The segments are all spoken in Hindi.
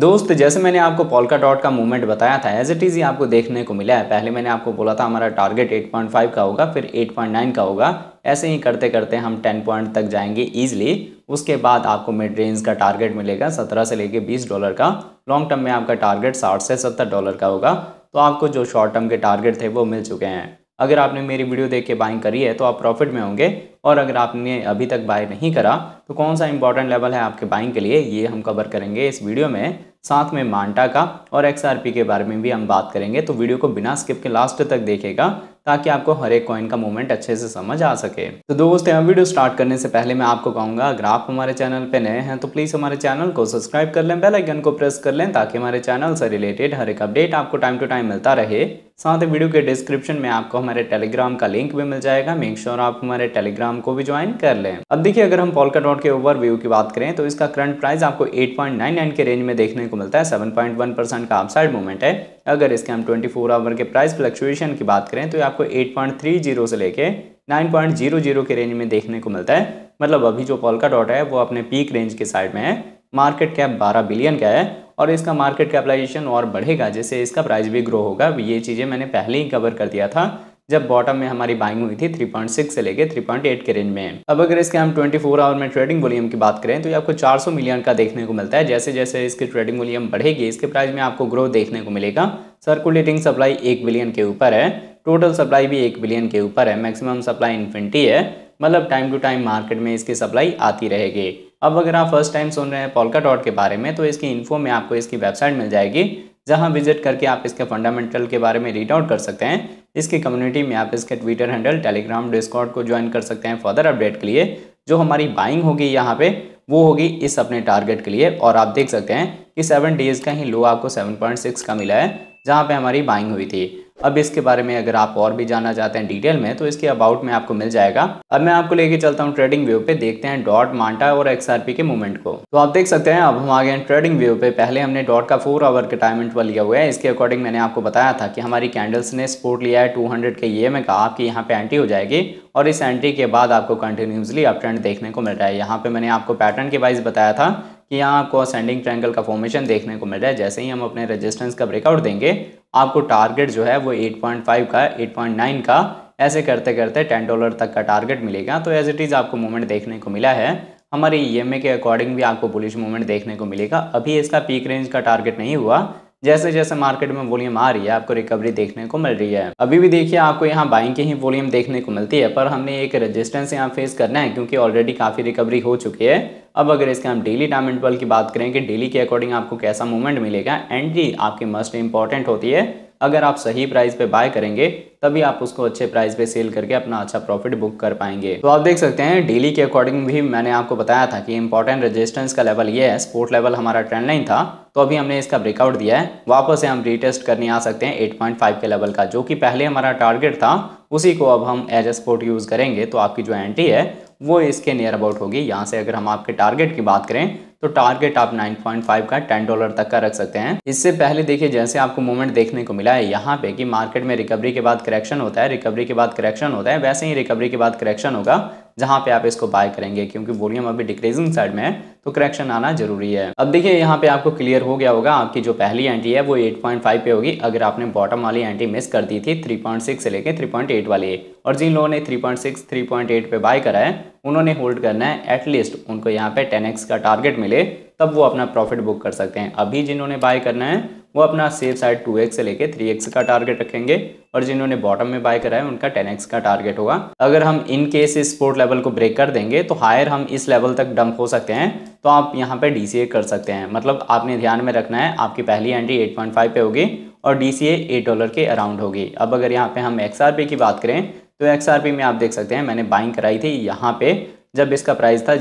दोस्त जैसे मैंने आपको पोलका डॉट का मूवमेंट बताया था एज इट इज़ ही आपको देखने को मिला है पहले मैंने आपको बोला था हमारा टारगेट 8.5 का होगा फिर 8.9 का होगा ऐसे ही करते करते हम 10 पॉइंट तक जाएंगे ईजिली उसके बाद आपको मिड रेंज का टारगेट मिलेगा 17 से लेके 20 डॉलर का लॉन्ग टर्म में आपका टारगेट साठ से सत्तर डॉलर का होगा तो आपको जो शॉर्ट टर्म के टारगेट थे वो मिल चुके हैं अगर आपने मेरी वीडियो देख के बाइंग करी है तो आप प्रॉफिट में होंगे और अगर आपने अभी तक बाय नहीं करा तो कौन सा इंपॉर्टेंट लेवल है आपके बाइंग के लिए ये हम कवर करेंगे इस वीडियो में साथ में मांटा का और एक्सआरपी के बारे में भी हम बात करेंगे तो वीडियो को बिना स्किप के लास्ट तक देखेगा ताकि आपको हर एक कॉइन का मूवमेंट अच्छे से समझ आ सके तो दोस्तों यहाँ वीडियो स्टार्ट करने से पहले मैं आपको कहूंगा अगर आप हमारे चैनल पे नए हैं तो प्लीज़ हमारे चैनल को सब्सक्राइब कर लें बेलाइकन को प्रेस कर लें ताकि हमारे चैनल से रिलेटेड हर एक अपडेट आपको टाइम टू टाइम मिलता रहे साथ ही वीडियो के डिस्क्रिप्शन में आपको हमारे टेलीग्राम का लिंक भी मिल जाएगा मेक श्योर आप हमारे टेलीग्राम को भी ज्वाइन कर लें अब देखिए अगर हम पोलका डॉट के ओवरव्यू की बात करें तो इसका करंट प्राइस आपको 8.99 के रेंज में देखने को मिलता है 7.1 परसेंट का अपसाइड मूवमेंट है अगर इसके हम 24 आवर के प्राइस फ्लक्चुएशन की बात करें तो ये आपको 8.30 से लेके 9.00 के रेंज में देखने को मिलता है मतलब अभी जो पोलका डॉट है वो अपने पीक रेंज के साइड में है मार्केट कैप 12 बिलियन का है और इसका मार्केट कैपिटलाइजेशन और बढ़ेगा जैसे इसका प्राइस भी ग्रो होगा ये चीज़ें मैंने पहले ही कवर कर दिया था जब बॉटम में हमारी बाइंग हुई थी 3.6 से लेके 3.8 के रेंज में अब अगर इसके हम 24 आवर में ट्रेडिंग वॉल्यूम की बात करें तो ये आपको 400 मिलियन का देखने को मिलता है जैसे जैसे इसकी ट्रेडिंग वॉल्यूम बढ़ेगी इसके प्राइस में आपको ग्रोथ देखने को मिलेगा सर्कुलेटिंग सप्लाई एक बिलियन के ऊपर है टोटल सप्लाई भी एक बिलियन के ऊपर है मैक्सिमम सप्लाई इन्फिनिटी है मतलब टाइम टू टाइम मार्केट में इसकी सप्लाई आती रहेगी अब अगर आप फर्स्ट टाइम सुन रहे हैं पोलका डॉट के बारे में तो इसकी इन्फो में आपको इसकी वेबसाइट मिल जाएगी जहां विजिट करके आप इसके फंडामेंटल के बारे में रीड आउट कर सकते हैं इसकी कम्युनिटी में आप इसके ट्विटर हैंडल टेलीग्राम डिस्कॉर्ड को ज्वाइन कर सकते हैं फर्दर अपडेट के लिए जो हमारी बाइंग होगी यहाँ पे वो होगी इस अपने टारगेट के लिए और आप देख सकते हैं कि सेवन डेज़ का ही लो आपको सेवन पॉइंट सिक्स का मिला है जहाँ पे हमारी बाइंग हुई थी अब इसके बारे में अगर आप और भी जानना चाहते हैं डिटेल में तो इसके अबाउट में आपको मिल जाएगा अब मैं आपको लेके चलता हूँ ट्रेडिंग व्यू पे देखते हैं डॉट मांटा और एक्सआरपी के मूवमेंट को तो आप देख सकते हैं अब हम आ गए हैं ट्रेडिंग व्यू पे पहले हमने डॉट का फोर आवर के टाइम इंटरवल लिया हुआ है इसके अकॉर्डिंग मैंने आपको बताया था कि हमारी कैंडल्स ने सपोर्ट लिया है टू हंड्रेड के ये में कहा आपकी यहाँ पे एंट्री हो जाएगी और इस एंट्री के बाद आपको कंटिन्यूसली अप ट्रेंड देखने को मिल रहा है यहाँ पे मैंने आपको पैटर्न के वाइज बताया था कि यहाँ आपको असेंडिंग ट्रैंगल का फॉर्मेशन देखने को मिल रहा है जैसे ही हम अपने रेजिस्टेंस का ब्रेकआउट देंगे आपको टारगेट जो है वो 8.5 का 8.9 का ऐसे करते करते 10 डॉलर तक का टारगेट मिलेगा तो एज इट इज़ आपको मूवमेंट देखने को मिला है हमारे ई के अकॉर्डिंग भी आपको बुलिश मूवमेंट देखने को मिलेगा अभी इसका पीक रेंज का टारगेट नहीं हुआ जैसे जैसे मार्केट में वॉल्यूम आ रही है आपको रिकवरी देखने को मिल रही है अभी भी देखिए आपको यहाँ बाइंग की ही वॉल्यूम देखने को मिलती है पर हमने एक रेजिस्टेंस यहाँ फेस करना है क्योंकि ऑलरेडी काफ़ी रिकवरी हो चुकी है अब अगर इसके हम डेली टाइम इंटरवल की बात करें कि डेली के अकॉर्डिंग आपको कैसा मूवमेंट मिलेगा एंट्री आपकी मस्ट इंपॉर्टेंट होती है अगर आप सही प्राइस पे बाय करेंगे तभी आप उसको अच्छे प्राइस पे सेल करके अपना अच्छा प्रॉफिट बुक कर पाएंगे तो आप देख सकते हैं डेली के अकॉर्डिंग भी मैंने आपको बताया था कि इंपॉर्टेंट रेजिस्टेंस का लेवल ये है स्पोर्ट लेवल हमारा ट्रेंड लाइन था तो अभी हमने इसका ब्रेकआउट दिया है वापस से हम रीटेस्ट करने आ सकते हैं एट के लेवल का जो कि पहले हमारा टारगेट था उसी को अब हम एज ए स्पोर्ट यूज़ करेंगे तो आपकी जो एंट्री है वो इसके नियर अबाउट होगी यहाँ से अगर हम आपके टारगेट की बात करें तो टारगेट आप 9.5 का 10 डॉलर तक का रख सकते हैं इससे पहले देखिए जैसे आपको मूवमेंट देखने को मिला है यहाँ पे कि मार्केट में रिकवरी के बाद करेक्शन होता है रिकवरी के बाद करेक्शन होता है वैसे ही रिकवरी के बाद करेक्शन होगा जहाँ पे आप इसको बाय करेंगे क्योंकि वॉल्यूम अभी डिक्रीजिंग साइड में है तो करेक्शन आना जरूरी है अब देखिए यहाँ पे आपको क्लियर हो गया होगा आपकी जो पहली एंट्री है वो 8.5 पे होगी अगर आपने बॉटम वाली एंट्री मिस कर दी थी 3.6 से लेके 3.8 वाली और जिन लोगों ने 3.6 3.8 पे बाय करा है उन्होंने होल्ड करना है एटलीस्ट उनको यहाँ पे 10x का टारगेट मिले तब वो अपना प्रॉफिट बुक कर सकते हैं अभी जिन्होंने बाय करना है वो अपना सेफ साइड 2x से लेके 3x का टारगेट रखेंगे और जिन्होंने बॉटम में बाय करा है उनका 10x का टारगेट होगा अगर हम इन केस इस स्पोर्ट लेवल को ब्रेक कर देंगे तो हायर हम इस लेवल तक डंप हो सकते हैं तो आप यहाँ पे डी कर सकते हैं मतलब आपने ध्यान में रखना है आपकी पहली एंट्री 8.5 पे होगी और डी सी एट डॉलर के अराउंड होगी अब अगर यहाँ पे हम एक्स की बात करें तो एक्स में आप देख सकते हैं मैंने बाइंग कराई थी यहाँ पे जब इसका प्राइस था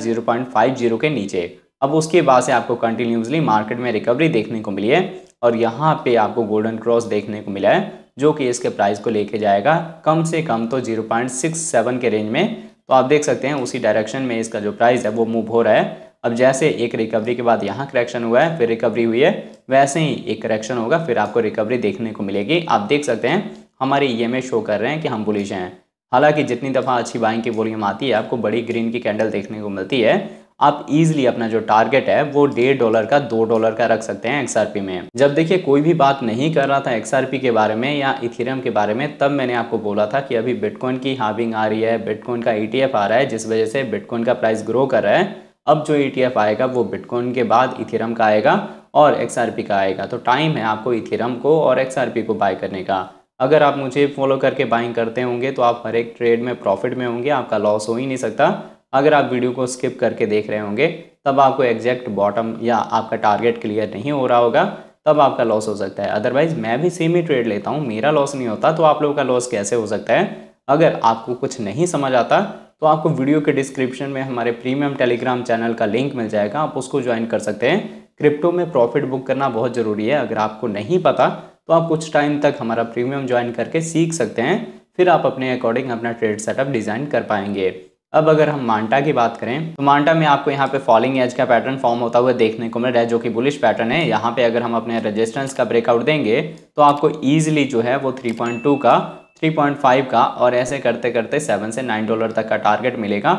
जीरो के नीचे अब उसके बाद से आपको कंटिन्यूसली मार्केट में रिकवरी देखने को मिली है और यहाँ पे आपको गोल्डन क्रॉस देखने को मिला है जो कि इसके प्राइस को लेके जाएगा कम से कम तो 0.67 के रेंज में तो आप देख सकते हैं उसी डायरेक्शन में इसका जो प्राइस है वो मूव हो रहा है अब जैसे एक रिकवरी के बाद यहाँ करेक्शन हुआ है फिर रिकवरी हुई है वैसे ही एक करेक्शन होगा फिर आपको रिकवरी देखने को मिलेगी आप देख सकते हैं हमारे ई में शो कर रहे हैं कि हम बुलिश हैं हालांकि जितनी दफ़ा अच्छी बाइंग की वॉल्यूम आती है आपको बड़ी ग्रीन की कैंडल देखने को मिलती है आप इजिली अपना जो टारगेट है वो डेढ़ डॉलर का दो डॉलर का रख सकते हैं एक्सआरपी में जब देखिए कोई भी बात नहीं कर रहा था एक्सआरपी के बारे में या इथेरियम के बारे में तब मैंने आपको बोला था कि अभी बिटकॉइन की हाविंग आ रही है बिटकॉइन का ईटीएफ e आ रहा है जिस वजह से बिटकॉइन का प्राइस ग्रो कर रहा है अब जो ईटीएफ e आएगा वो बिटकॉइन के बाद इथेरियम का आएगा और एक्सआरपी का आएगा तो टाइम है आपको इथेरियम को और एक्सआरपी को बाय करने का अगर आप मुझे फॉलो करके बाइंग करते होंगे तो आप हर एक ट्रेड में प्रॉफिट में होंगे आपका लॉस हो ही नहीं सकता अगर आप वीडियो को स्किप करके देख रहे होंगे तब आपको एग्जैक्ट बॉटम या आपका टारगेट क्लियर नहीं हो रहा होगा तब आपका लॉस हो सकता है अदरवाइज मैं भी सेम ही ट्रेड लेता हूँ मेरा लॉस नहीं होता तो आप लोगों का लॉस कैसे हो सकता है अगर आपको कुछ नहीं समझ आता तो आपको वीडियो के डिस्क्रिप्शन में हमारे प्रीमियम टेलीग्राम चैनल का लिंक मिल जाएगा आप उसको ज्वाइन कर सकते हैं क्रिप्टो में प्रॉफिट बुक करना बहुत ज़रूरी है अगर आपको नहीं पता तो आप कुछ टाइम तक हमारा प्रीमियम ज्वाइन करके सीख सकते हैं फिर आप अपने अकॉर्डिंग अपना ट्रेड सेटअप डिज़ाइन कर पाएंगे अब अगर हम मांटा की बात करें तो मांटा में आपको यहाँ पे फॉलिंग एज का पैटर्न फॉर्म होता हुआ देखने को मिल रहा है जो कि बुलिश पैटर्न है यहाँ पे अगर हम अपने रेजिस्टेंस का ब्रेकआउट देंगे तो आपको ईजिली जो है वो 3.2 का 3.5 का और ऐसे करते करते 7 से 9 डॉलर तक का टारगेट मिलेगा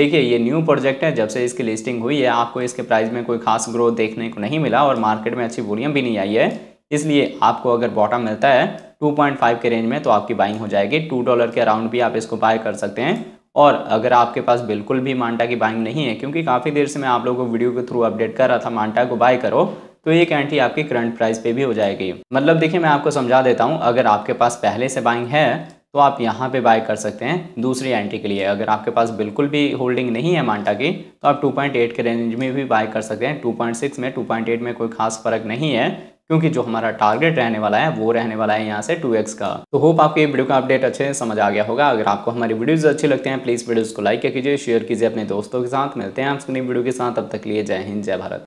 देखिए ये न्यू प्रोजेक्ट है जब से इसकी लिस्टिंग हुई है आपको इसके प्राइस में कोई खास ग्रोथ देखने को नहीं मिला और मार्केट में अच्छी वॉल्यूम भी नहीं आई है इसलिए आपको अगर बॉटम मिलता है 2.5 के रेंज में तो आपकी बाइंग हो जाएगी 2 डॉलर के अराउंड भी आप इसको बाय कर सकते हैं और अगर आपके पास बिल्कुल भी मांटा की बाइंग नहीं है क्योंकि काफ़ी देर से मैं आप लोगों को वीडियो के थ्रू अपडेट कर रहा था मांटा को बाय करो तो ये कैंटी आपकी करंट प्राइस पे भी हो जाएगी मतलब देखिए मैं आपको समझा देता हूँ अगर आपके पास पहले से बाइंग है तो आप यहाँ पे बाय कर सकते हैं दूसरी एंटी के लिए अगर आपके पास बिल्कुल भी होल्डिंग नहीं है मांटा की तो आप 2.8 के रेंज में भी बाय कर सकते हैं 2.6 में 2.8 में कोई खास फर्क नहीं है क्योंकि जो हमारा टारगेट रहने वाला है वो रहने वाला है यहाँ से टू एक्स का तो होप ये वीडियो का अपडेट अच्छे से समझ आ गया होगा अगर आपको हमारी वीडियोज़ अच्छे लगते हैं प्लीज़ वीडियो को लाइक कीजिए शेयर कीजिए अपने दोस्तों के साथ मिलते हैं आप नई वीडियो के साथ अब तक लिए जय हिंद जय भारत